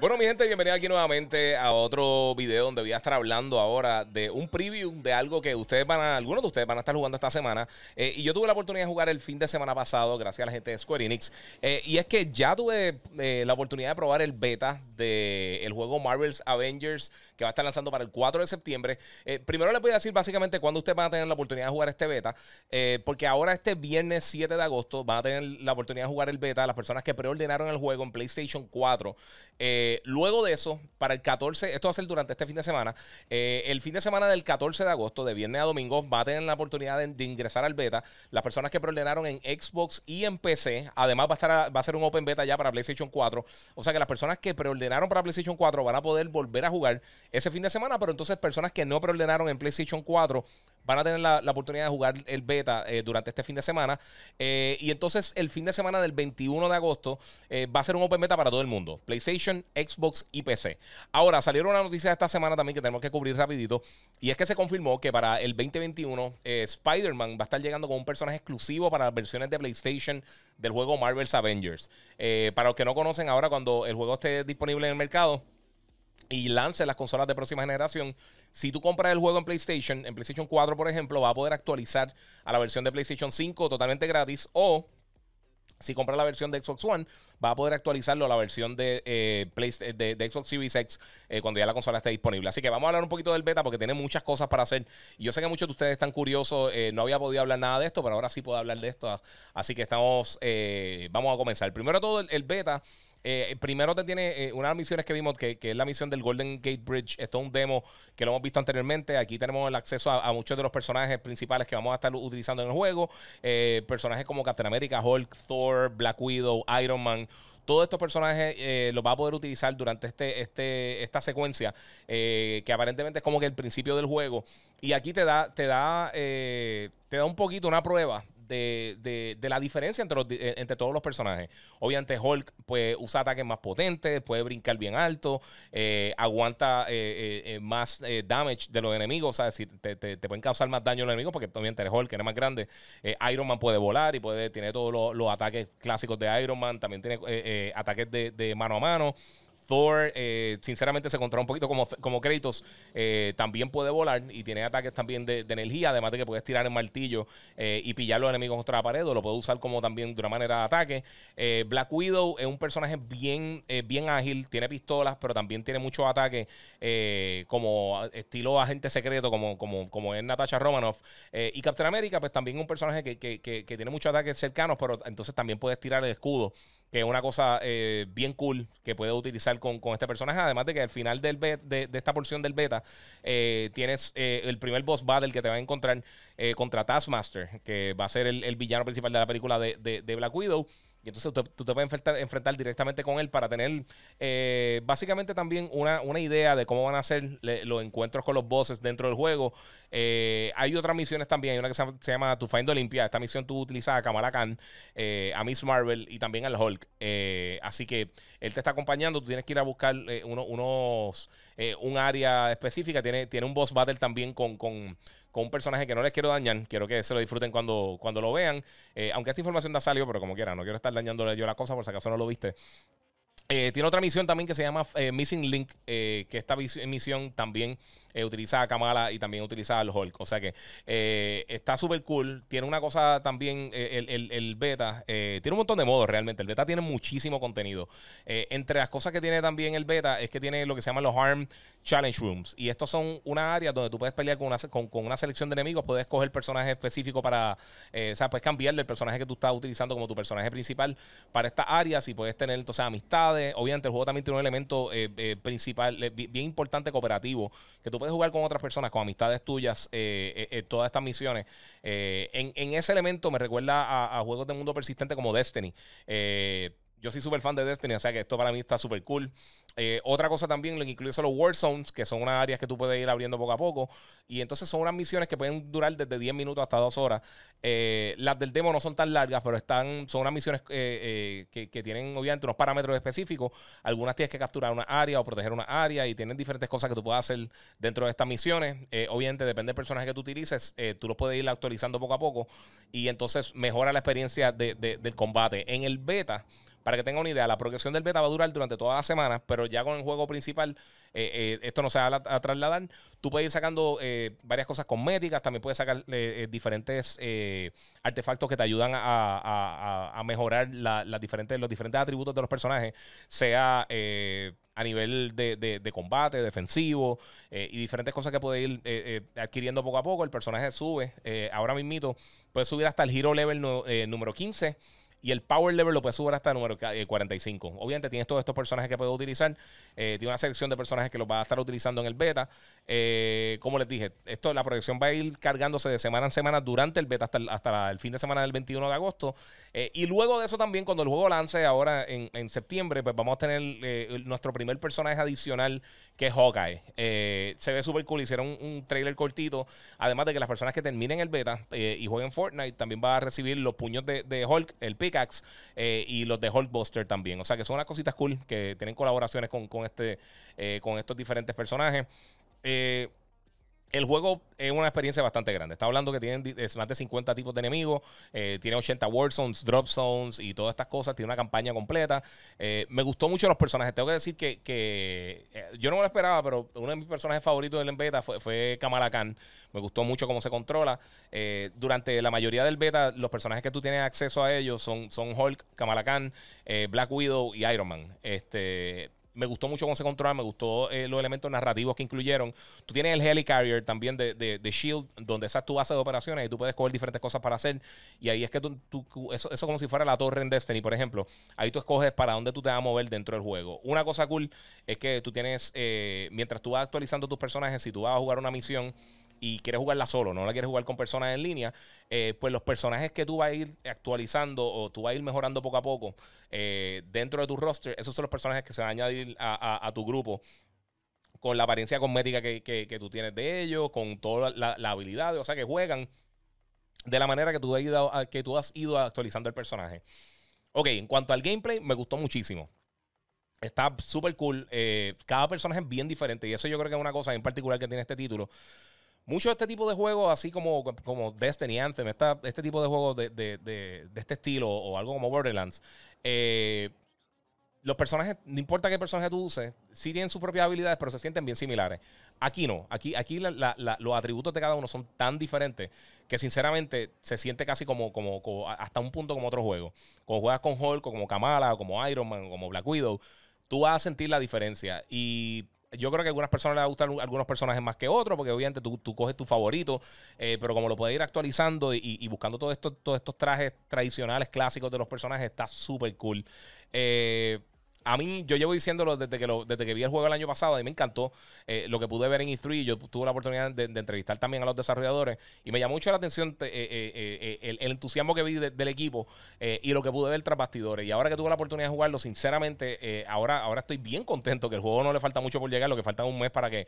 Bueno, mi gente, bienvenido aquí nuevamente a otro video donde voy a estar hablando ahora de un preview de algo que ustedes van a, algunos de ustedes van a estar jugando esta semana. Eh, y yo tuve la oportunidad de jugar el fin de semana pasado, gracias a la gente de Square Enix. Eh, y es que ya tuve eh, la oportunidad de probar el beta del el juego Marvel's Avengers que va a estar lanzando para el 4 de septiembre. primero les voy a decir básicamente cuándo ustedes van a tener la oportunidad de jugar este beta, porque ahora este viernes 7 de agosto van a tener la oportunidad de jugar el beta las personas que preordenaron el juego en PlayStation 4. Eh, eh, luego de eso, para el 14, esto va a ser durante este fin de semana, eh, el fin de semana del 14 de agosto, de viernes a domingo, va a tener la oportunidad de, ingresar al beta. Las personas que preordenaron en Xbox y en PC, además va a, va a ser un open beta ya para PlayStation 4. O sea que las personas que preordenaron para PlayStation 4 van a poder volver a jugar ese fin de semana, pero entonces personas que no preordenaron en PlayStation 4 van a tener la, oportunidad de jugar el beta eh, durante este fin de semana. Eh, y entonces el fin de semana del 21 de agosto eh, va a ser un open beta para todo el mundo. PlayStation, Xbox y PC. Ahora, salieron una noticia esta semana también que tenemos que cubrir rapidito. Y es que se confirmó que para el 2021 Spider-Man va a estar llegando con un personaje exclusivo para las versiones de PlayStation del juego Marvel's Avengers. para los que no conocen ahora, cuando el juego esté disponible en el mercado y lance las consolas de próxima generación. Si tú compras el juego en PlayStation, en PlayStation 4, por ejemplo, va a poder actualizar a la versión de PlayStation 5 totalmente gratis. O si compras la versión de Xbox One, va a poder actualizarlo a la versión de, eh, eh, de, Xbox Series X eh, cuando ya la consola esté disponible. Así que vamos a hablar un poquito del beta porque tiene muchas cosas para hacer. yo sé que muchos de ustedes están curiosos. no había podido hablar nada de esto, pero ahora sí puedo hablar de esto. Así que estamos, vamos a comenzar. Primero todo, el beta eh, primero te tiene eh, una de las misiones que vimos, que, es la misión del Golden Gate Bridge. Esto es un demo que lo hemos visto anteriormente. Aquí tenemos el acceso a, muchos de los personajes principales que vamos a estar utilizando en el juego. Eh, personajes como Captain America, Hulk, Thor, Black Widow, Iron Man. Todos estos personajes los va a poder utilizar durante este, este esta secuencia, que aparentemente es como que el principio del juego. Y aquí te da, te da, te da un poquito una prueba de, de, de la diferencia entre, los, eh, entre todos los personajes. Obviamente Hulk pues, usa ataques más potentes, puede brincar bien alto, eh, aguanta eh, más damage de los enemigos, o sea, si te, pueden causar más daño a los enemigos porque también eres Hulk, eres más grande. Iron Man puede volar y puede, tiene todos los, ataques clásicos de Iron Man, también tiene ataques de, de mano a mano. Thor, eh, sinceramente, se controla un poquito como, como Kratos. Eh, también puede volar y tiene ataques también de, energía, además de que puedes tirar el martillo eh, y pillar los enemigos contra la pared, o lo puede usar como también de una manera de ataque. Black Widow es un personaje bien, bien ágil, tiene pistolas, pero también tiene muchos ataques como estilo agente secreto, como, como, como es Natasha Romanoff. y Captain America, pues también es un personaje que, que, que, tiene muchos ataques cercanos, pero entonces también puedes tirar el escudo que es una cosa eh, bien cool que puedes utilizar con, este personaje. Además de que al final del de, esta porción del beta eh, tienes eh, el primer boss battle que te va a encontrar eh, contra Taskmaster, que va a ser el, villano principal de la película de, Black Widow. Y entonces tú, te puedes enfrentar, enfrentar, directamente con él para tener eh, básicamente también una, una, idea de cómo van a ser los encuentros con los bosses dentro del juego. Eh, hay otras misiones también, hay una que se, llama To Find Olympia. Esta misión tú utilizas a Kamala Khan, a Miss Marvel y también al Hulk. así que él te está acompañando, tú tienes que ir a buscar unos, un área específica. Tiene, tiene un boss battle también con, con con un personaje que no les quiero dañar. Quiero que se lo disfruten cuando, cuando lo vean. Eh, aunque esta información no salido pero como quiera, no quiero estar dañándole yo la cosa por si acaso no lo viste. Eh, tiene otra misión también que se llama eh, Missing Link, que esta misión también eh, utiliza Kamala y también utiliza el Hulk. O sea que eh, está súper cool. Tiene una cosa también, eh, el, beta, eh, tiene un montón de modos realmente. El beta tiene muchísimo contenido. entre las cosas que tiene también el beta es que tiene lo que se llaman los ARM Challenge Rooms. Y estos son una área donde tú puedes pelear con una, con, una selección de enemigos, puedes escoger personaje específico para, eh, o sea, puedes cambiarle el personaje que tú estás utilizando como tu personaje principal para esta área si puedes tener entonces amistades. Obviamente el juego también tiene un elemento principal, bien importante cooperativo, que tú puedes jugar con otras personas, con amistades tuyas, eh, eh, eh, todas estas misiones. En, ese elemento me recuerda a, a, juegos de mundo persistente como Destiny. Eh, yo soy súper fan de Destiny, o sea que esto para mí está súper cool. Eh, otra cosa también, lo incluye son los War Zones, que son unas áreas que tú puedes ir abriendo poco a poco. Y entonces son unas misiones que pueden durar desde 10 minutos hasta 2 horas. Eh, las del demo no son tan largas, pero están, son unas misiones eh, que, tienen obviamente unos parámetros específicos. Algunas tienes que capturar una área o proteger una área y tienen diferentes cosas que tú puedes hacer dentro de estas misiones. obviamente depende del personaje que tú utilices, tú lo puedes ir actualizando poco a poco y entonces mejora la experiencia del combate. En el beta... Para que tengan una idea, la progresión del beta va a durar durante todas las semanas, pero ya con el juego principal, eh, eh, esto no se va a, trasladar. Tú puedes ir sacando eh, varias cosas cosméticas, también puedes sacar diferentes artefactos que te ayudan a, mejorar las diferentes, los diferentes atributos de los personajes, sea a nivel de, combate, defensivo y diferentes cosas que puedes ir adquiriendo poco a poco. El personaje sube. ahora mismito puede subir hasta el giro Level número 15. Y el power level lo puede subir hasta el número 45. Eh, Obviamente tienes todos estos personajes que puedes utilizar. Eh, tiene una sección de personajes que los va a estar utilizando en el beta. Eh, como les dije, esto la proyección va a ir cargándose de semana en semana durante el beta hasta el, fin de semana del 21 de agosto. y luego de eso también, cuando el juego lance ahora en, septiembre, pues vamos a tener nuestro primer personaje adicional que es Hawkeye. se ve súper cool. Hicieron un, trailer cortito. Además de que las personas que terminen el beta y jueguen Fortnite también va a recibir los puños de, de Hulk, el pick eh, y los de Hulkbuster también. O sea que son unas cositas cool que tienen colaboraciones con, este, eh, con estos diferentes personajes. Eh, el juego es una experiencia bastante grande. Está hablando que tienen más de 50 tipos de enemigos, eh, tiene 80 war zones, drop zones y todas estas cosas. Tiene una campaña completa. Eh, me gustó mucho los personajes. Tengo que decir que, eh, yo no me lo esperaba, pero uno de mis personajes favoritos del beta fue, fue Kamala Khan. Me gustó mucho cómo se controla. durante la mayoría del beta, los personajes que tú tienes acceso a ellos son, son Hulk, Kamala Khan, Black Widow y Iron Man. Este, me gustó mucho cómo se controla, me gustó eh, los elementos narrativos que incluyeron. Tú tienes el Helicarrier también de, Shield, donde esa es tu base de operaciones y tú puedes coger diferentes cosas para hacer. Y ahí es que tú, tú eso, como si fuera la torre en Destiny, por ejemplo. Ahí tú escoges para dónde tú te vas a mover dentro del juego. Una cosa cool es que tú tienes, eh, mientras tú vas actualizando tus personajes, si tú vas a jugar una misión, y quieres jugarla solo, no la quieres jugar con personas en línea, eh, pues los personajes que tú vas a ir actualizando o tú vas a ir mejorando poco a poco eh, dentro de tu roster, esos son los personajes que se van a añadir a, tu grupo con la apariencia cosmética que, tú tienes de ellos, con toda la, habilidad, o sea, que juegan de la manera que tú, has ido, que tú has ido actualizando el personaje. Ok, en cuanto al gameplay, me gustó muchísimo. Está súper cool. Eh, cada personaje es bien diferente. Y eso yo creo que es una cosa en particular que tiene este título. Muchos de este tipo de juegos, así como, como Destiny Anthem, este tipo de juegos de, este estilo o algo como Borderlands, eh, los personajes, no importa qué personaje tú uses, sí tienen sus propias habilidades, pero se sienten bien similares. Aquí no, aquí, aquí los atributos de cada uno son tan diferentes que sinceramente se siente casi como, como, hasta un punto como otro juego. Cuando juegas con Hulk, o como Kamala, como Iron Man, como Black Widow, tú vas a sentir la diferencia. Y yo creo que a algunas personas les gustan algunos personajes más que otros, porque obviamente tú, coges tu favorito, eh, pero como lo puedes ir actualizando y, buscando todos estos, todos estos trajes tradicionales, clásicos de los personajes, está súper cool. Eh, a mí, yo llevo diciéndolo desde que, lo, desde que vi el juego el año pasado, y me encantó eh, lo que pude ver en E3. Yo tuve la oportunidad de, entrevistar también a los desarrolladores y me llamó mucho la atención eh, eh, el, entusiasmo que vi del equipo y lo que pude ver tras bastidores. Y ahora que tuve la oportunidad de jugarlo, sinceramente, ahora, ahora estoy bien contento que el juego no le falta mucho por llegar, lo que falta un mes para que,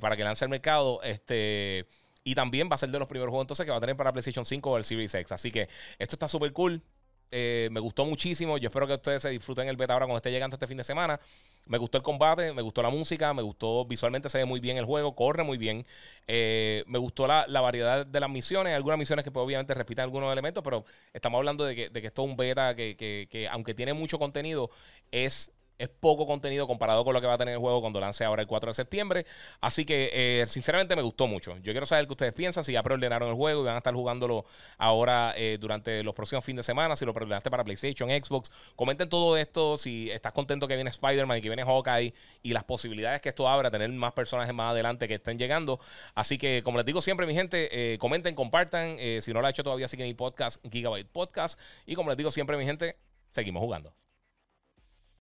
para que lance el mercado. Este. Y también va a ser de los primeros juegos entonces que va a tener para PlayStation 5 o el Series X. Así que esto está súper cool. Eh, me gustó muchísimo. Yo espero que ustedes se disfruten el beta ahora cuando esté llegando este fin de semana. Me gustó el combate, me gustó la música, me gustó visualmente, se ve muy bien el juego, corre muy bien. Eh, me gustó la, variedad de las misiones, algunas misiones que pues, obviamente repiten algunos elementos, pero estamos hablando de que, esto es un beta que, que aunque tiene mucho contenido, es es poco contenido comparado con lo que va a tener el juego cuando lance ahora el 4 de septiembre. Así que, eh, sinceramente, me gustó mucho. Yo quiero saber qué ustedes piensan, si ya preordenaron el juego y van a estar jugándolo ahora eh, durante los próximos fines de semana, si lo preordenaste para PlayStation, Xbox. Comenten todo esto, si estás contento que viene Spider-Man y que viene Hawkeye y las posibilidades que esto abra, tener más personajes más adelante que estén llegando. Así que, como les digo siempre, mi gente, eh, comenten, compartan. si no lo ha hecho todavía, sigue mi podcast, Gigabyte Podcast. Y como les digo siempre, mi gente, seguimos jugando.